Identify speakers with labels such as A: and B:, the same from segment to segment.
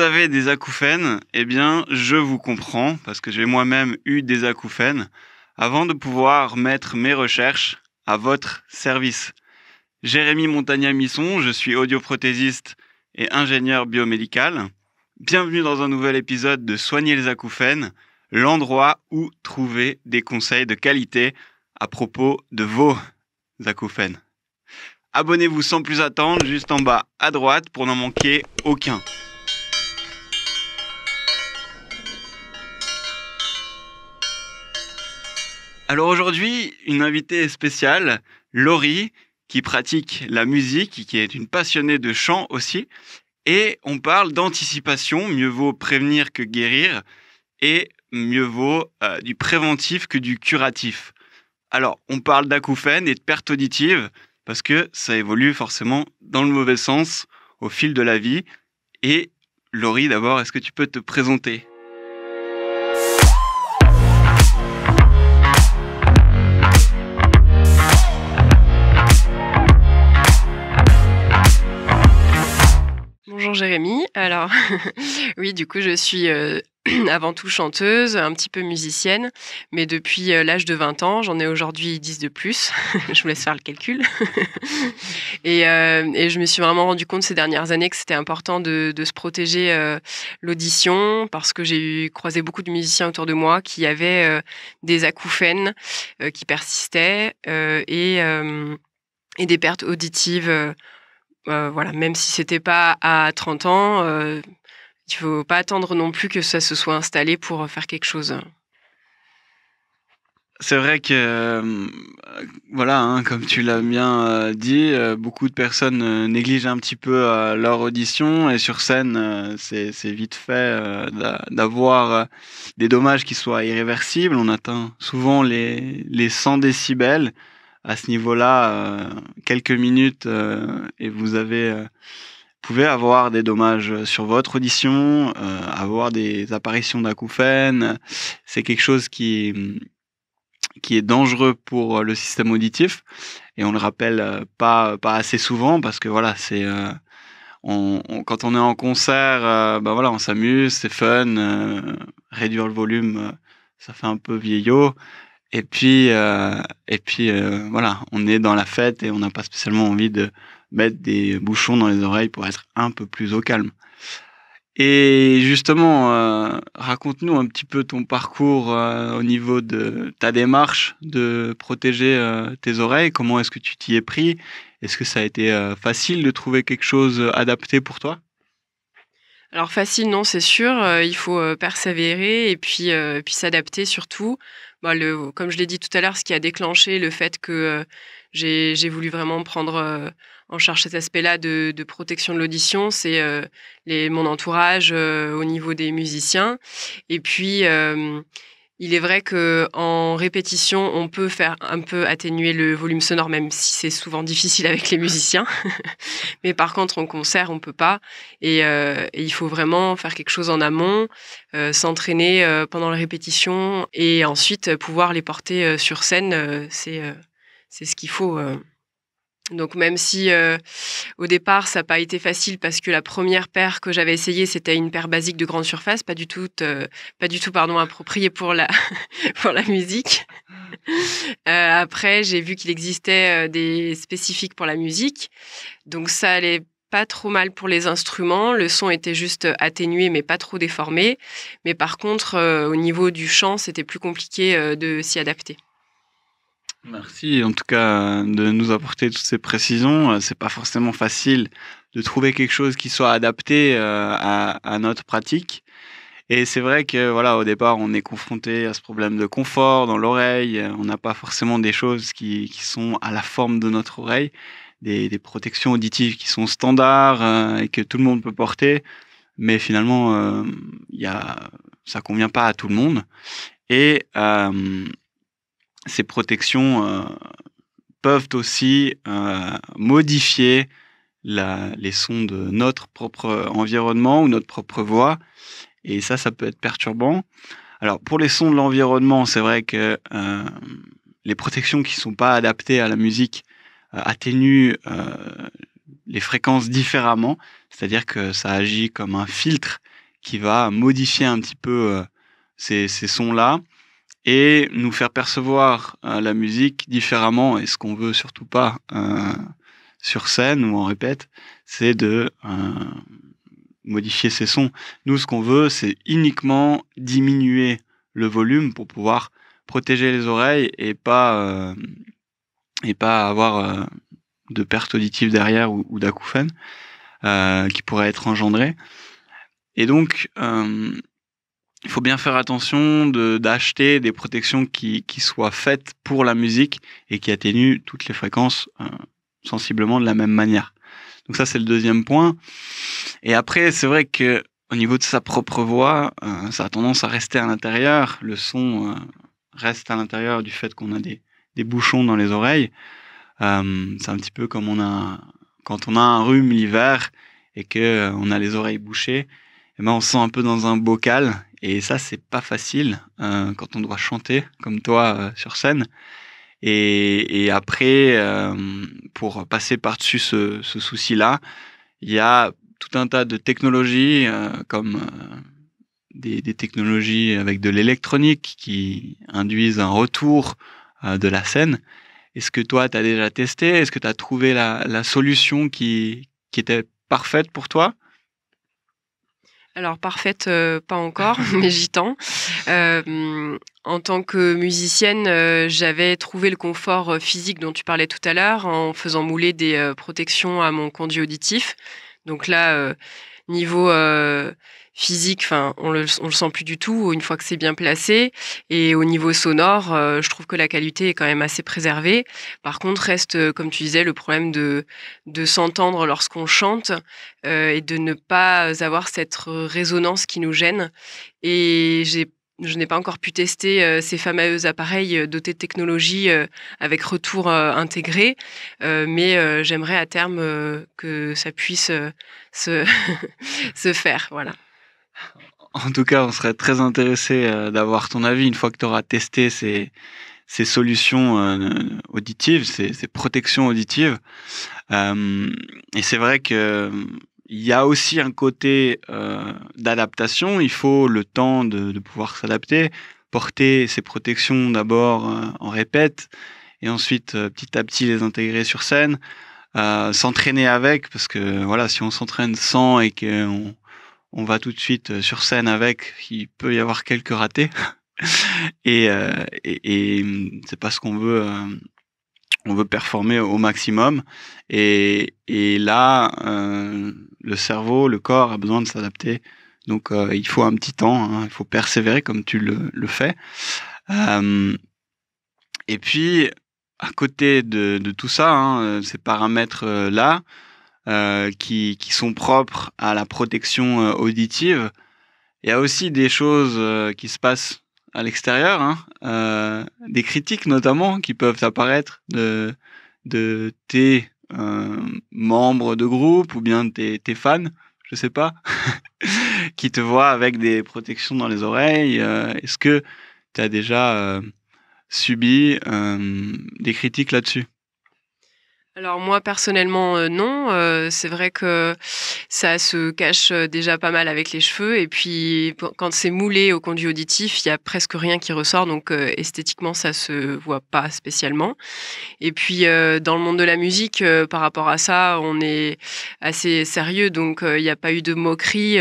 A: avez des acouphènes, eh bien, je vous comprends, parce que j'ai moi-même eu des acouphènes, avant de pouvoir mettre mes recherches à votre service. Jérémy Montagna-Misson, je suis audioprothésiste et ingénieur biomédical. Bienvenue dans un nouvel épisode de Soigner les acouphènes, l'endroit où trouver des conseils de qualité à propos de vos acouphènes. Abonnez-vous sans plus attendre juste en bas à droite pour n'en manquer aucun. Alors aujourd'hui, une invitée spéciale, Laurie, qui pratique la musique, qui est une passionnée de chant aussi. Et on parle d'anticipation, mieux vaut prévenir que guérir, et mieux vaut euh, du préventif que du curatif. Alors, on parle d'acouphènes et de perte auditive, parce que ça évolue forcément dans le mauvais sens au fil de la vie. Et Laurie, d'abord, est-ce que tu peux te présenter
B: Jérémy. Alors, oui, du coup, je suis euh, avant tout chanteuse, un petit peu musicienne, mais depuis euh, l'âge de 20 ans, j'en ai aujourd'hui 10 de plus. je vous laisse faire le calcul. Euh, et, je me suis vraiment rendu compte ces dernières années que c'était important de, se protéger l'audition parce que j'ai eu croisé beaucoup de musiciens autour de moi qui avaient des acouphènes qui persistaient et, des pertes auditives euh, voilà, même si c'était pas à 30 ans, euh, il faut pas attendre non plus que ça se soit installé pour euh, faire quelque chose.
A: C'est vrai que, euh, voilà, hein, comme tu l'as bien dit, beaucoup de personnes négligent un petit peu leur audition et sur scène, c'est vite fait d'avoir des dommages qui soient irréversibles. On atteint souvent les, les 100 décibels à ce niveau-là, euh, quelques minutes euh, et vous avez euh, pouvez avoir des dommages sur votre audition, avoir des apparitions d'acouphènes. C'est quelque chose qui, qui est dangereux pour le système auditif et on le rappelle pas, pas assez souvent parce que voilà, c'est. quand on est en concert, ben voilà, on s'amuse, c'est fun. réduire le volume, ça fait un peu vieillot. Et puis, euh, et puis euh, voilà, on est dans la fête et on n'a pas spécialement envie de mettre des bouchons dans les oreilles pour être un peu plus au calme. Et justement, euh, raconte-nous un petit peu ton parcours au niveau de ta démarche de protéger tes oreilles. Comment est-ce que tu t'y es pris Est-ce que ça a été facile de trouver quelque chose adapté pour toi
B: alors facile, non, c'est sûr. Euh, il faut euh, persévérer et puis, euh, puis s'adapter surtout. Bah, comme je l'ai dit tout à l'heure, ce qui a déclenché le fait que j'ai, voulu vraiment prendre en charge cet aspect-là de, protection de l'audition, c'est les, mon entourage au niveau des musiciens. Et puis il est vrai que en répétition, on peut faire un peu atténuer le volume sonore, même si c'est souvent difficile avec les musiciens. Mais par contre, en concert, on peut pas. Et, euh, il faut vraiment faire quelque chose en amont, euh, s'entraîner euh, pendant la répétition et ensuite pouvoir les porter sur scène. c'est c'est ce qu'il faut. Donc même si euh, au départ ça n'a pas été facile parce que la première paire que j'avais essayée c'était une paire basique de grande surface, pas du tout, euh, pas du tout pardon appropriée pour la pour la musique. Euh, après j'ai vu qu'il existait des spécifiques pour la musique, donc ça allait pas trop mal pour les instruments, le son était juste atténué mais pas trop déformé, mais par contre au niveau du chant c'était plus compliqué de s'y adapter.
A: Merci en tout cas de nous apporter toutes ces précisions. Euh, c'est pas forcément facile de trouver quelque chose qui soit adapté euh, à, notre pratique. Et c'est vrai que voilà, au départ, on est confronté à ce problème de confort dans l'oreille. On n'a pas forcément des choses qui, sont à la forme de notre oreille, des, protections auditives qui sont standards euh, et que tout le monde peut porter. Mais finalement, il y a, ça convient pas à tout le monde. Et ces protections euh, peuvent aussi euh, modifier les sons de notre propre environnement ou notre propre voix. Et ça, ça peut être perturbant. Alors pour les sons de l'environnement, c'est vrai que euh, les protections qui ne sont pas adaptées à la musique atténuent les fréquences différemment. C'est-à-dire que ça agit comme un filtre qui va modifier un petit peu ces, ces sons-là et nous faire percevoir euh, la musique différemment. Et ce qu'on veut surtout pas euh, sur scène ou en répète, c'est de euh, modifier ses sons. Nous, ce qu'on veut, c'est uniquement diminuer le volume pour pouvoir protéger les oreilles et pas euh, et pas avoir de perte auditive derrière ou, d'acouphène euh, qui pourrait être engendrée. Et donc, euh, il faut bien faire attention d'acheter des protections qui, qui, soient faites pour la musique et qui atténuent toutes les fréquences euh, sensiblement de la même manière. Donc ça, c'est le deuxième point. Et après, c'est vrai que au niveau de sa propre voix, euh, ça a tendance à rester à l'intérieur. Le son euh, reste à l'intérieur du fait qu'on a des, des, bouchons dans les oreilles. c'est un petit peu comme on a quand on a un rhume l'hiver et que on a les oreilles bouchées. Eh ben, on se sent un peu dans un bocal et ça, c'est pas facile euh, quand on doit chanter comme toi euh, sur scène. Et, après, euh, pour passer par-dessus ce, souci-là, il y a tout un tas de technologies comme des, technologies avec de l'électronique qui induisent un retour de la scène. Est-ce que toi, tu as déjà testé Est-ce que tu as trouvé la, solution qui était parfaite pour toi
B: alors parfaite, euh, pas encore, mais j'y tends. Euh, en tant que musicienne, euh, j'avais trouvé le confort physique dont tu parlais tout à l'heure en faisant mouler des protections à mon conduit auditif. Donc là, niveau euh, physique, enfin, on le, le sent plus du tout une fois que c'est bien placé. Et au niveau sonore, euh, je trouve que la qualité est quand même assez préservée. Par contre, reste, euh, comme tu disais, le problème de, de s'entendre lorsqu'on chante et de ne pas avoir cette résonance qui nous gêne. Et j'ai je n'ai pas encore pu tester euh, ces fameux appareils euh, dotés de technologie euh, avec retour intégré, mais j'aimerais à terme que ça puisse se, faire. Voilà.
A: En tout cas, on serait très intéressé d'avoir ton avis une fois que tu auras testé ces, solutions auditives, ces protections auditives. et c'est vrai que il y a aussi un côté euh, d'adaptation. Il faut le temps de, de pouvoir s'adapter, porter ses protections d'abord euh, en répète et ensuite euh, petit à petit les intégrer sur scène, euh, s'entraîner avec parce que voilà, si on s'entraîne sans et qu'on on va tout de suite sur scène avec, il peut y avoir quelques ratés. et, et, et hum, c'est pas ce qu'on veut on veut performer au maximum. Et, et là, euh, le cerveau, le corps a besoin de s'adapter. Donc, euh, il faut un petit temps, hein. il faut persévérer comme tu le, fais. Euh, et puis, à côté de, tout ça, hein, ces paramètres-là, qui, qui, sont propres à la protection auditive, il y a aussi des choses qui se passent à l'extérieur, hein, euh, des critiques notamment qui peuvent apparaître de, tes euh, membres de groupe ou bien de tes, fans, je sais pas, qui te voient avec des protections dans les oreilles. Euh, est-ce que tu as déjà subi des critiques là-dessus
B: alors moi personnellement euh, non, euh, c'est vrai que ça se cache euh, déjà pas mal avec les cheveux et puis quand c'est moulé au conduit auditif, il y a presque rien qui ressort donc esthétiquement ça se voit pas spécialement. Et puis dans le monde de la musique par rapport à ça, on est assez sérieux donc il n'y a pas eu de moquerie.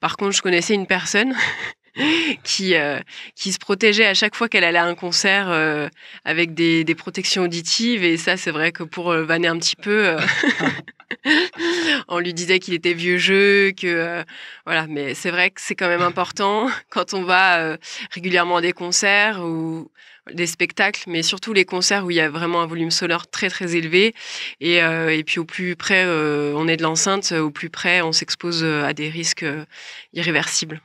B: par contre, je connaissais une personne qui, euh, qui se protégeait à chaque fois qu'elle allait à un concert euh, avec des, protections auditives. Et ça, c'est vrai que pour euh, vanner un petit peu, on lui disait qu'il était vieux jeu, que voilà. Mais c'est vrai que c'est quand même important quand on va régulièrement à des concerts ou des spectacles, mais surtout les concerts où il y a vraiment un volume sonore très très élevé. Et, et puis au plus près on est de l'enceinte, au plus près on s'expose à des risques irréversibles.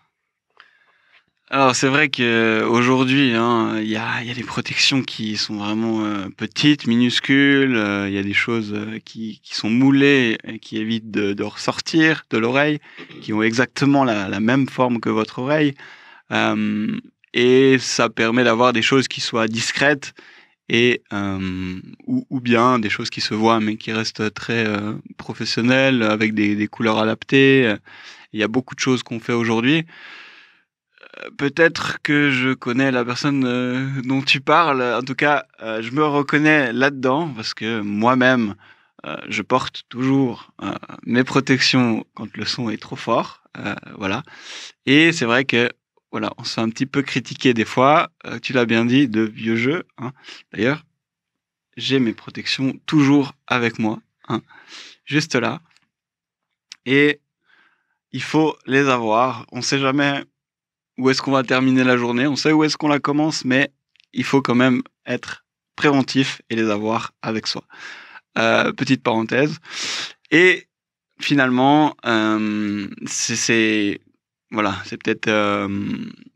A: Alors c'est vrai qu'aujourd'hui, euh, hein, il y, a, y a des protections qui sont vraiment euh, petites, minuscules, euh, il y a des choses qui, qui, sont moulées et qui évitent de, ressortir de l'oreille, qui ont exactement la, la, même forme que votre oreille. et ça permet d'avoir des choses qui soient discrètes et ou, ou, bien des choses qui se voient mais qui restent très professionnelles avec des, des couleurs adaptées. Il y a beaucoup de choses qu'on fait aujourd'hui peut-être que je connais la personne euh, dont tu parles. En tout cas, euh, je me reconnais là-dedans parce que moi-même, euh, je porte toujours mes protections quand le son est trop fort. voilà. Et c'est vrai que voilà, on se fait un petit peu critiquer des fois. tu l'as bien dit, de vieux jeux. Hein. D'ailleurs, j'ai mes protections toujours avec moi, hein, juste là. Et il faut les avoir. On ne sait jamais où est-ce qu'on va terminer la journée, on sait où est-ce qu'on la commence, mais il faut quand même être préventif et les avoir avec soi. Euh, petite parenthèse. Et finalement, euh, c'est voilà, c'est peut-être euh,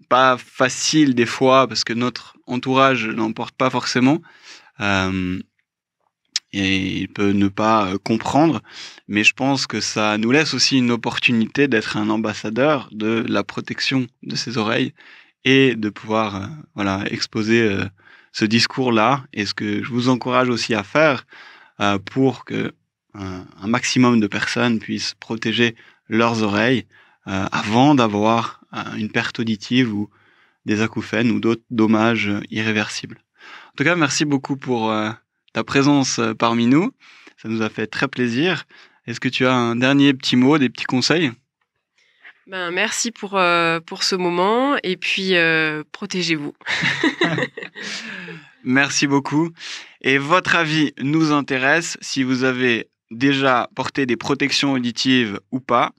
A: pas facile des fois parce que notre entourage n'emporte pas forcément et il peut ne pas euh, comprendre, mais je pense que ça nous laisse aussi une opportunité d'être un ambassadeur de la protection de ses oreilles et de pouvoir euh, voilà exposer euh, ce discours-là et ce que je vous encourage aussi à faire pour que un maximum de personnes puissent protéger leurs oreilles avant d'avoir une perte auditive ou des acouphènes ou d'autres dommages irréversibles. En tout cas, merci beaucoup pour ta présence euh, parmi nous. Ça nous a fait très plaisir. Est-ce que tu as un dernier petit mot, des petits conseils
B: ben, merci pour, euh, pour ce moment et puis euh, protégez-vous.
A: merci beaucoup. Et votre avis nous intéresse si vous avez déjà porté des protections auditives ou pas,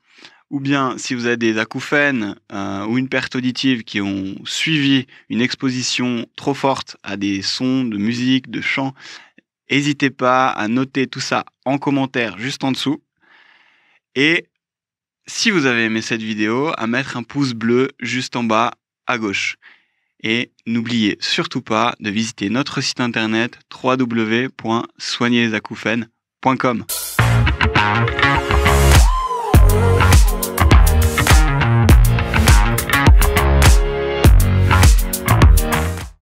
A: ou bien si vous avez des acouphènes ou une perte auditive qui ont suivi une exposition trop forte à des sons de musique, de chants, N'hésitez pas à noter tout ça en commentaire juste en dessous. Et si vous avez aimé cette vidéo, à mettre un pouce bleu juste en bas à gauche. Et n'oubliez surtout pas de visiter notre site internet www.soignerlesacouphanes.com.